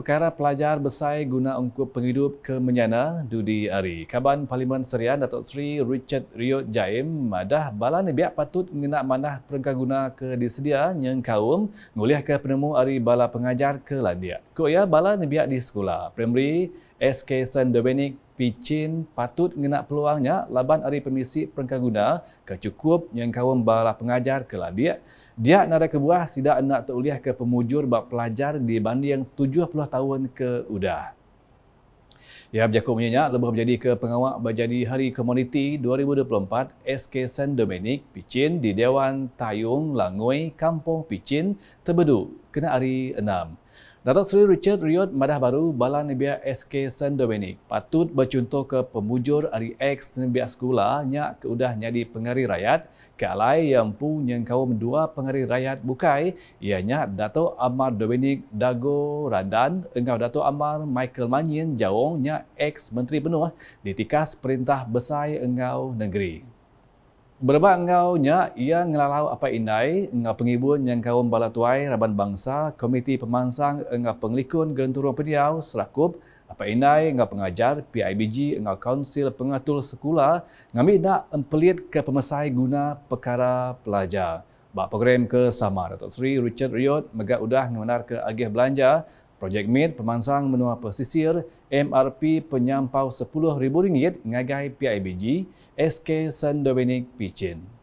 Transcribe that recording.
Perkara pelajar besar guna ungkup penghidup ke menyana dudi Ari. Kaban Parlimen Serian Datuk Seri Richard Rio Jaim madah balan biak patut mengena manah perengkah guna ke disedia nyeng kaum ngulih ke penemu hari bala pengajar ke ladia. Kuk ya bala biak di sekolah. Primary SK St. Dominic Pichin patut ngena peluangnya laban ari pemisi perengkaguna ke cukup yang kawan bala pengajar ke ladia dia. nara kebuah sida nak teruliah ke pemujur bak pelajar di banding 70 tahun ke udah. Ya, Jakob menyanyi lebih menjadi ke pengawak menjadi Hari Komuniti 2024 SK San Dominic Pichin di Dewan Tayung Langoy Kampung Pichin Tebedu kena hari 6. Datuk Seri Richard Riot Madah Baru Bala Nibia SK Saint Dominic patut bercuntuh ke pemujur dari ex Nibia Sekolah nyak keudah nyadi pengari rakyat ke alai yang pu nyengkau mendua pengari rakyat bukai ianya Datuk Amar Dominic Dago Radan engkau Datuk Amar Michael Manyin nyak ex Menteri Penuh ditikas perintah besar engkau negeri. Berbah engkau nya ia ngelalau apa indai engkau pengibun yang kaum bala tuai raban bangsa komiti pemansang engkau penglikun gentur pediau serakup apa indai engkau pengajar PIBG engkau konsil pengatur sekolah ngami da empelit ke pemesai guna perkara pelajar ba program ke sama Datuk Sri Richard Riot megak udah ngemenar ke agih belanja Projek MID Pemansang Menua Pesisir MRP penyampau RM10,000 ngagai PIBG SK San Dominic Pichin.